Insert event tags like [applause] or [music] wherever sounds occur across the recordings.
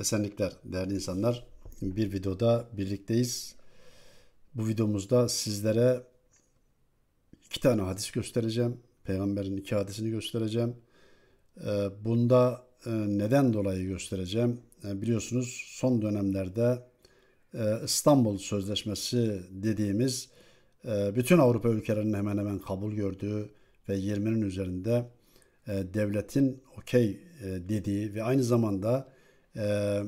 Esenlikler değerli insanlar. Bir videoda birlikteyiz. Bu videomuzda sizlere iki tane hadis göstereceğim. Peygamberin iki hadisini göstereceğim. Ee, bunda e, neden dolayı göstereceğim? Ee, biliyorsunuz son dönemlerde e, İstanbul Sözleşmesi dediğimiz e, bütün Avrupa ülkelerinin hemen hemen kabul gördüğü ve 20'nin üzerinde devletin okey dediği ve aynı zamanda e,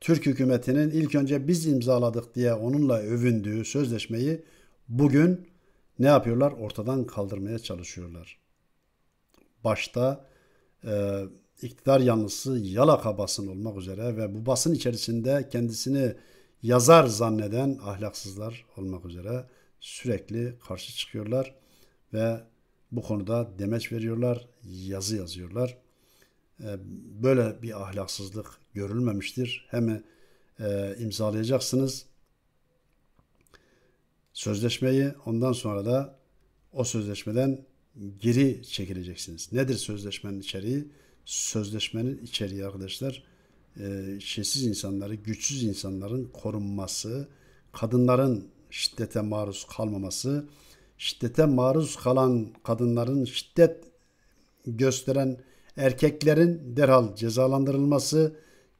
Türk hükümetinin ilk önce biz imzaladık diye onunla övündüğü sözleşmeyi bugün ne yapıyorlar? Ortadan kaldırmaya çalışıyorlar. Başta e, iktidar yanlısı yalaka basın olmak üzere ve bu basın içerisinde kendisini yazar zanneden ahlaksızlar olmak üzere sürekli karşı çıkıyorlar ve bu konuda demeç veriyorlar, yazı yazıyorlar. E, böyle bir ahlaksızlık görülmemiştir. Hem e, imzalayacaksınız sözleşmeyi ondan sonra da o sözleşmeden geri çekileceksiniz. Nedir sözleşmenin içeriği? Sözleşmenin içeriği arkadaşlar e, şeysiz insanları, güçsüz insanların korunması, kadınların şiddete maruz kalmaması, şiddete maruz kalan kadınların şiddet gösteren erkeklerin derhal cezalandırılması,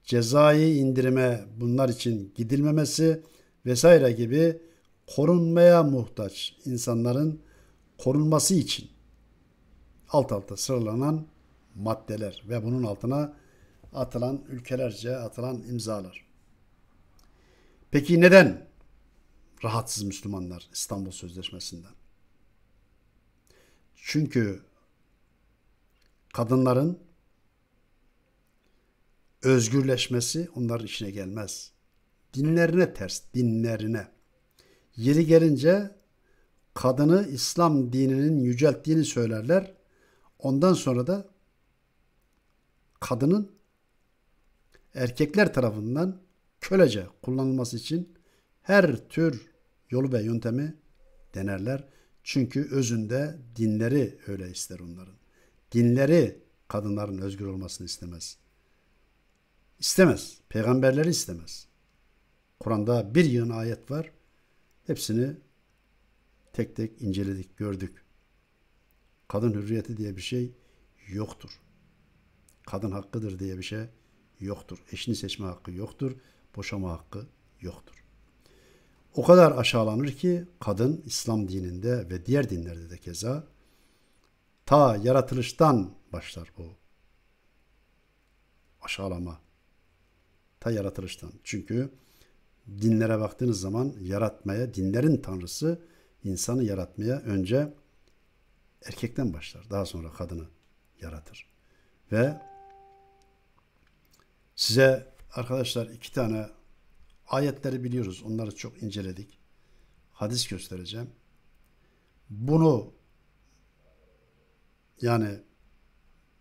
Cezayı indirime bunlar için gidilmemesi vesaire gibi korunmaya muhtaç insanların korunması için alt alta sıralanan maddeler ve bunun altına atılan ülkelerce atılan imzalar. Peki neden rahatsız Müslümanlar İstanbul Sözleşmesi'nden? Çünkü kadınların özgürleşmesi onların işine gelmez. Dinlerine ters, dinlerine. Yeri gelince kadını İslam dininin yücelttiğini söylerler. Ondan sonra da kadının erkekler tarafından kölece kullanılması için her tür yolu ve yöntemi denerler. Çünkü özünde dinleri öyle ister onların. Dinleri kadınların özgür olmasını istemez. İstemez, Peygamberleri istemez. Kur'an'da bir yığın ayet var. Hepsini tek tek inceledik, gördük. Kadın hürriyeti diye bir şey yoktur. Kadın hakkıdır diye bir şey yoktur. Eşini seçme hakkı yoktur. Boşama hakkı yoktur. O kadar aşağılanır ki kadın İslam dininde ve diğer dinlerde de keza ta yaratılıştan başlar bu aşağılama ta yaratılıştan. Çünkü dinlere baktığınız zaman yaratmaya, dinlerin tanrısı insanı yaratmaya önce erkekten başlar. Daha sonra kadını yaratır. Ve size arkadaşlar iki tane ayetleri biliyoruz. Onları çok inceledik. Hadis göstereceğim. Bunu yani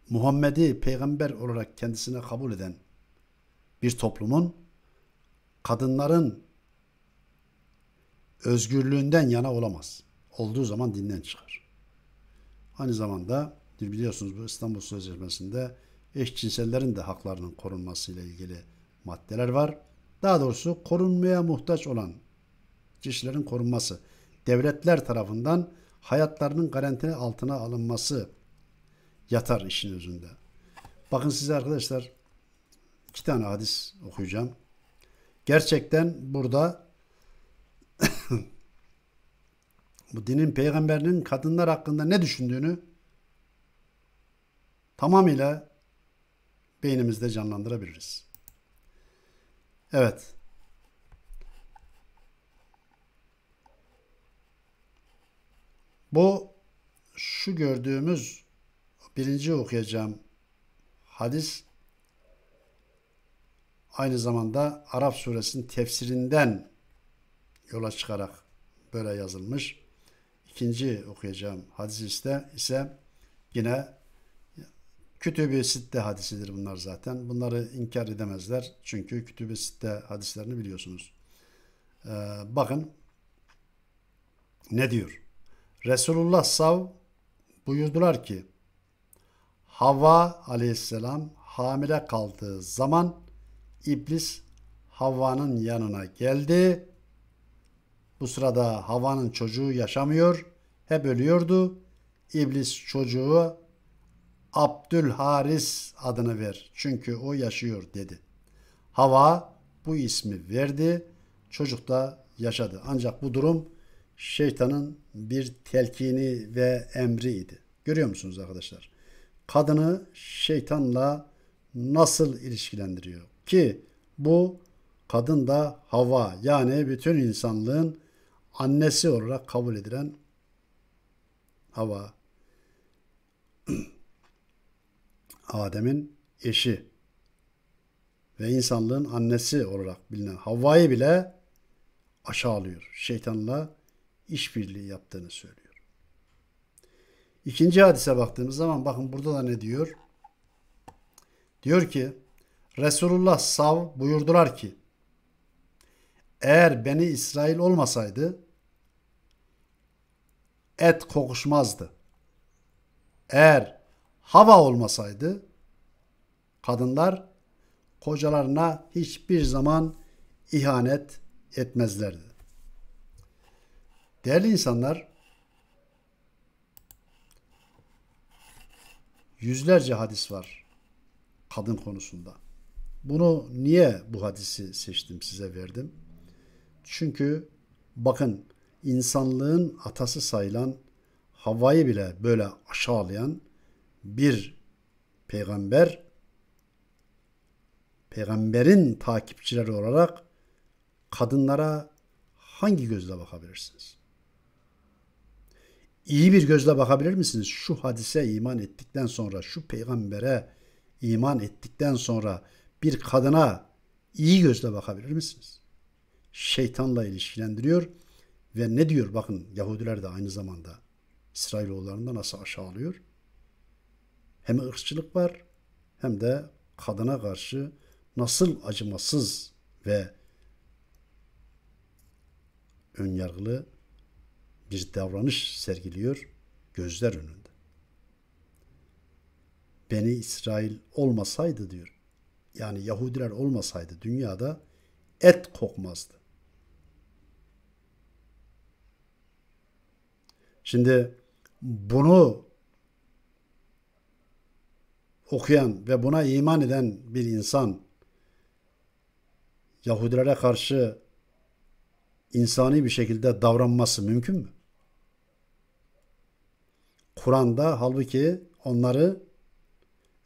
Muhammed'i peygamber olarak kendisine kabul eden bir toplumun kadınların özgürlüğünden yana olamaz. Olduğu zaman dinden çıkar. Aynı zamanda biliyorsunuz bu İstanbul Sözleşmesi'nde eşcinsellerin de haklarının korunması ile ilgili maddeler var. Daha doğrusu korunmaya muhtaç olan kişilerin korunması, devletler tarafından hayatlarının garantine altına alınması yatar işin özünde. Bakın size arkadaşlar iki tane hadis okuyacağım. Gerçekten burada [coughs] bu dinin peygamberinin kadınlar hakkında ne düşündüğünü tamamıyla beynimizde canlandırabiliriz. Evet. Bu şu gördüğümüz birinci okuyacağım hadis aynı zamanda Arap suresinin tefsirinden yola çıkarak böyle yazılmış. İkinci okuyacağım hadis ise, ise yine Kütüb-i Sitte hadisidir bunlar zaten. Bunları inkar edemezler. Çünkü Kütüb-i Sitte hadislerini biliyorsunuz. Ee, bakın ne diyor? Resulullah sav buyurdular ki Hava aleyhisselam hamile kaldığı zaman İblis Havva'nın yanına geldi. Bu sırada Havva'nın çocuğu yaşamıyor. Hep ölüyordu. İblis çocuğu Abdülharis adını ver. Çünkü o yaşıyor dedi. Hava bu ismi verdi. Çocuk da yaşadı. Ancak bu durum şeytanın bir telkini ve emriydi. Görüyor musunuz arkadaşlar? Kadını şeytanla nasıl ilişkilendiriyor? Ki bu kadın da hava yani bütün insanlığın annesi olarak kabul edilen hava. [clears throat] Adem'in eşi ve insanlığın annesi olarak bilinen Havva'yı bile aşağılıyor. Şeytanla işbirliği yaptığını söylüyor. İkinci hadise baktığımız zaman bakın burada da ne diyor? Diyor ki Resulullah sav buyurdular ki eğer beni İsrail olmasaydı et kokuşmazdı. Eğer hava olmasaydı kadınlar kocalarına hiçbir zaman ihanet etmezlerdi. Değerli insanlar, yüzlerce hadis var kadın konusunda. Bunu niye bu hadisi seçtim size verdim? Çünkü bakın insanlığın atası sayılan havayı bile böyle aşağılayan bir peygamber peygamberin takipçileri olarak kadınlara hangi gözle bakabilirsiniz? İyi bir gözle bakabilir misiniz? Şu hadise iman ettikten sonra, şu peygambere iman ettikten sonra bir kadına iyi gözle bakabilir misiniz? Şeytanla ilişkilendiriyor ve ne diyor? Bakın Yahudiler de aynı zamanda İsrailoğullarını nasıl aşağılıyor? Hem ırkçılık var hem de kadına karşı nasıl acımasız ve önyargılı bir davranış sergiliyor gözler önünde. Beni İsrail olmasaydı diyor yani Yahudiler olmasaydı dünyada et kokmazdı. Şimdi bunu okuyan ve buna iman eden bir insan Yahudilere karşı insani bir şekilde davranması mümkün mü? Kur'an'da halbuki onları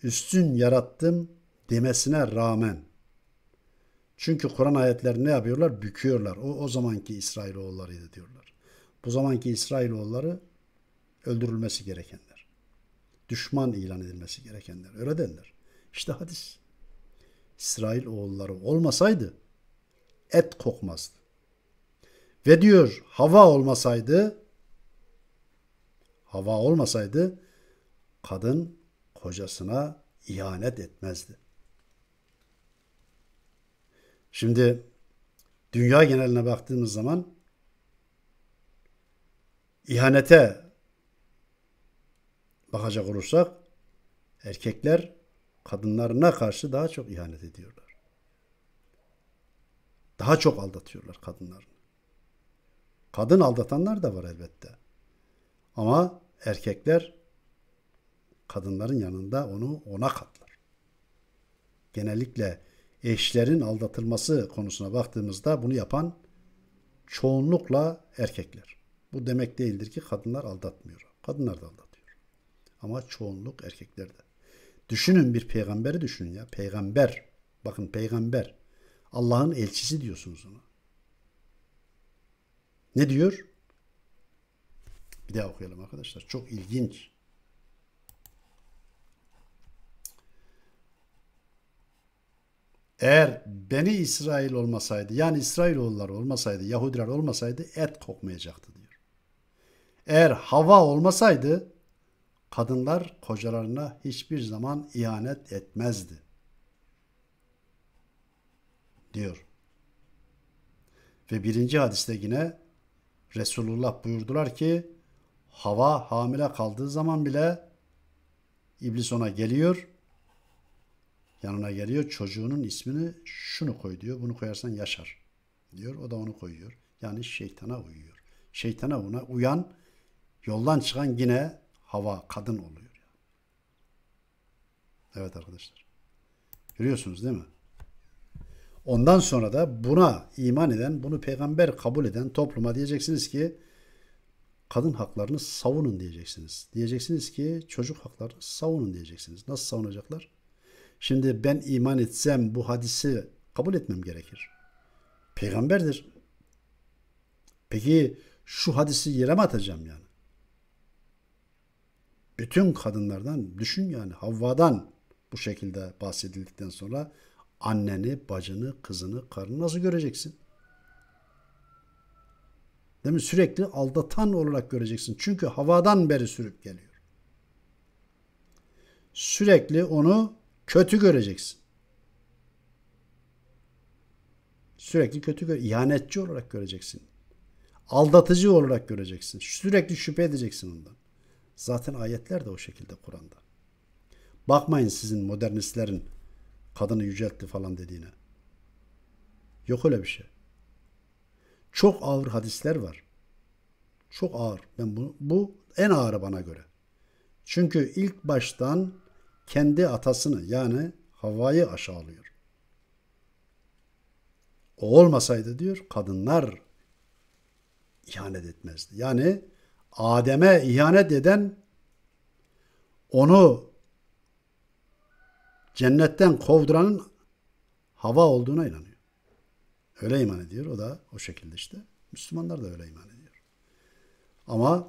üstün yarattım demesine rağmen çünkü Kur'an ayetlerini ne yapıyorlar? Büküyorlar. O, o zamanki İsrailoğullarıydı diyorlar. Bu zamanki İsrailoğulları öldürülmesi gerekenler. Düşman ilan edilmesi gerekenler. Öyle derler. İşte hadis. İsrailoğulları olmasaydı et kokmazdı. Ve diyor hava olmasaydı hava olmasaydı kadın kocasına ihanet etmezdi. Şimdi dünya geneline baktığımız zaman ihanete bakacak olursak erkekler kadınlarına karşı daha çok ihanet ediyorlar. Daha çok aldatıyorlar kadınlarını. Kadın aldatanlar da var elbette. Ama erkekler kadınların yanında onu ona katlar. Genellikle eşlerin aldatılması konusuna baktığımızda bunu yapan çoğunlukla erkekler. Bu demek değildir ki kadınlar aldatmıyor. Kadınlar da aldatıyor. Ama çoğunluk erkeklerde. Düşünün bir peygamberi düşünün ya. Peygamber. Bakın peygamber. Allah'ın elçisi diyorsunuz ona. Ne diyor? Bir daha okuyalım arkadaşlar. Çok ilginç. Eğer Beni İsrail olmasaydı yani İsrailoğulları olmasaydı Yahudiler olmasaydı et kokmayacaktı diyor. Eğer hava olmasaydı kadınlar kocalarına hiçbir zaman ihanet etmezdi. Diyor. Ve birinci hadiste yine Resulullah buyurdular ki hava hamile kaldığı zaman bile iblis ona geliyor yanına geliyor çocuğunun ismini şunu koy diyor. Bunu koyarsan yaşar diyor. O da onu koyuyor. Yani şeytana uyuyor. Şeytana buna uyan yoldan çıkan yine hava kadın oluyor. Evet arkadaşlar. Görüyorsunuz değil mi? Ondan sonra da buna iman eden, bunu peygamber kabul eden topluma diyeceksiniz ki kadın haklarını savunun diyeceksiniz. Diyeceksiniz ki çocuk haklarını savunun diyeceksiniz. Nasıl savunacaklar? Şimdi ben iman etsem bu hadisi kabul etmem gerekir. Peygamberdir. Peki şu hadisi yere mi atacağım yani? Bütün kadınlardan düşün yani Havva'dan bu şekilde bahsedildikten sonra anneni, bacını, kızını, karını nasıl göreceksin? Değil mi? Sürekli aldatan olarak göreceksin. Çünkü havadan beri sürüp geliyor. Sürekli onu Kötü göreceksin. Sürekli kötü gör, ihanetçi olarak göreceksin. Aldatıcı olarak göreceksin. Sürekli şüphe edeceksin ondan. Zaten ayetler de o şekilde Kur'an'da. Bakmayın sizin modernistlerin kadını yüceltti falan dediğine. Yok öyle bir şey. Çok ağır hadisler var. Çok ağır. Ben bu, bu en ağırı bana göre. Çünkü ilk baştan kendi atasını yani Havva'yı aşağılıyor. O olmasaydı diyor kadınlar ihanet etmezdi. Yani Adem'e ihanet eden onu cennetten kovduranın hava olduğuna inanıyor. Öyle iman ediyor. O da o şekilde işte. Müslümanlar da öyle iman ediyor. Ama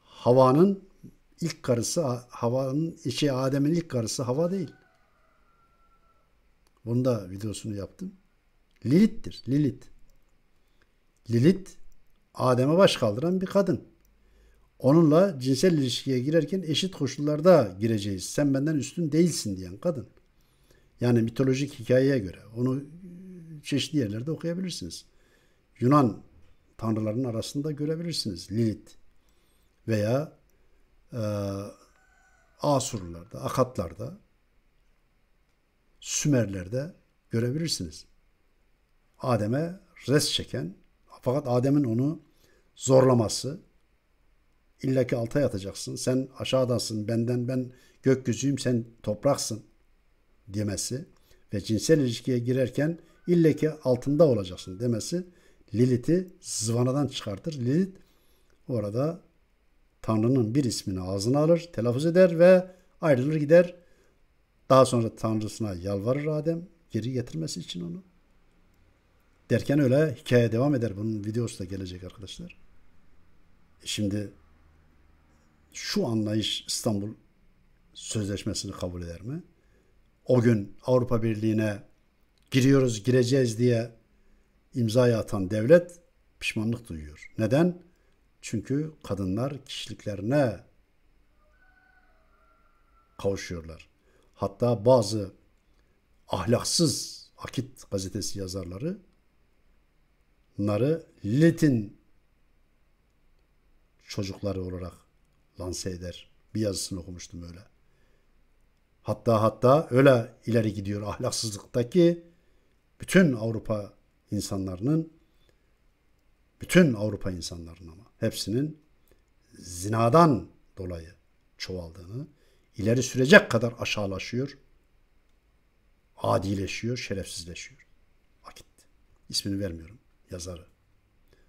havanın ilk karısı Havanın şey Adem'in ilk karısı Hava değil. Bunu da videosunu yaptım. Lilittir, Lilit. Lilit Adem'e baş kaldıran bir kadın. Onunla cinsel ilişkiye girerken eşit koşullarda gireceğiz. Sen benden üstün değilsin diyen kadın. Yani mitolojik hikayeye göre. Onu çeşitli yerlerde okuyabilirsiniz. Yunan tanrılarının arasında görebilirsiniz Lilith veya ee, Asurlarda, Akatlarda, Sümerlerde görebilirsiniz. Adem'e res çeken fakat Adem'in onu zorlaması illa ki alta yatacaksın. Sen aşağıdasın benden ben gökyüzüyüm sen topraksın demesi ve cinsel ilişkiye girerken illa ki altında olacaksın demesi Lilith'i zıvanadan çıkartır. Lilith orada Tanrı'nın bir ismini ağzına alır, telaffuz eder ve ayrılır gider. Daha sonra Tanrısına yalvarır Adem geri getirmesi için onu. Derken öyle hikaye devam eder. Bunun videosu da gelecek arkadaşlar. E şimdi şu anlayış İstanbul Sözleşmesi'ni kabul eder mi? O gün Avrupa Birliği'ne giriyoruz, gireceğiz diye imzayı atan devlet pişmanlık duyuyor. Neden? Çünkü kadınlar kişiliklerine kavuşuyorlar. Hatta bazı ahlaksız Akit gazetesi yazarları narı Lilith'in çocukları olarak lanse eder. Bir yazısını okumuştum öyle. Hatta hatta öyle ileri gidiyor ahlaksızlıktaki bütün Avrupa insanlarının bütün Avrupa insanlarının ama hepsinin zinadan dolayı çoğaldığını, ileri sürecek kadar aşağılaşıyor, adileşiyor, şerefsizleşiyor. Akit. İsmini vermiyorum. Yazarı.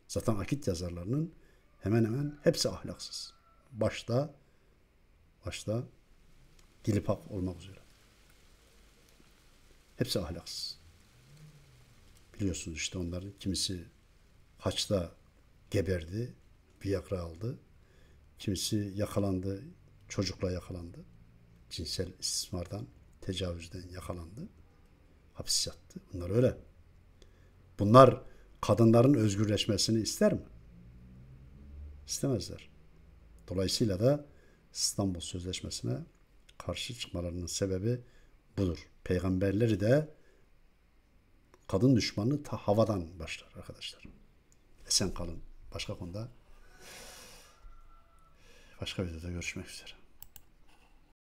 Zaten akit yazarlarının hemen hemen hepsi ahlaksız. Başta başta Dilipak olmak üzere. Hepsi ahlaksız. Biliyorsunuz işte onların kimisi haçta geberdi, bir Viagra aldı. Kimisi yakalandı, çocukla yakalandı. Cinsel istismardan, tecavüzden yakalandı. Hapis yattı. Bunlar öyle. Bunlar kadınların özgürleşmesini ister mi? İstemezler. Dolayısıyla da İstanbul Sözleşmesi'ne karşı çıkmalarının sebebi budur. Peygamberleri de kadın düşmanı ta havadan başlar arkadaşlar. Esen kalın. Başka konuda Başka bir videoda görüşmek üzere.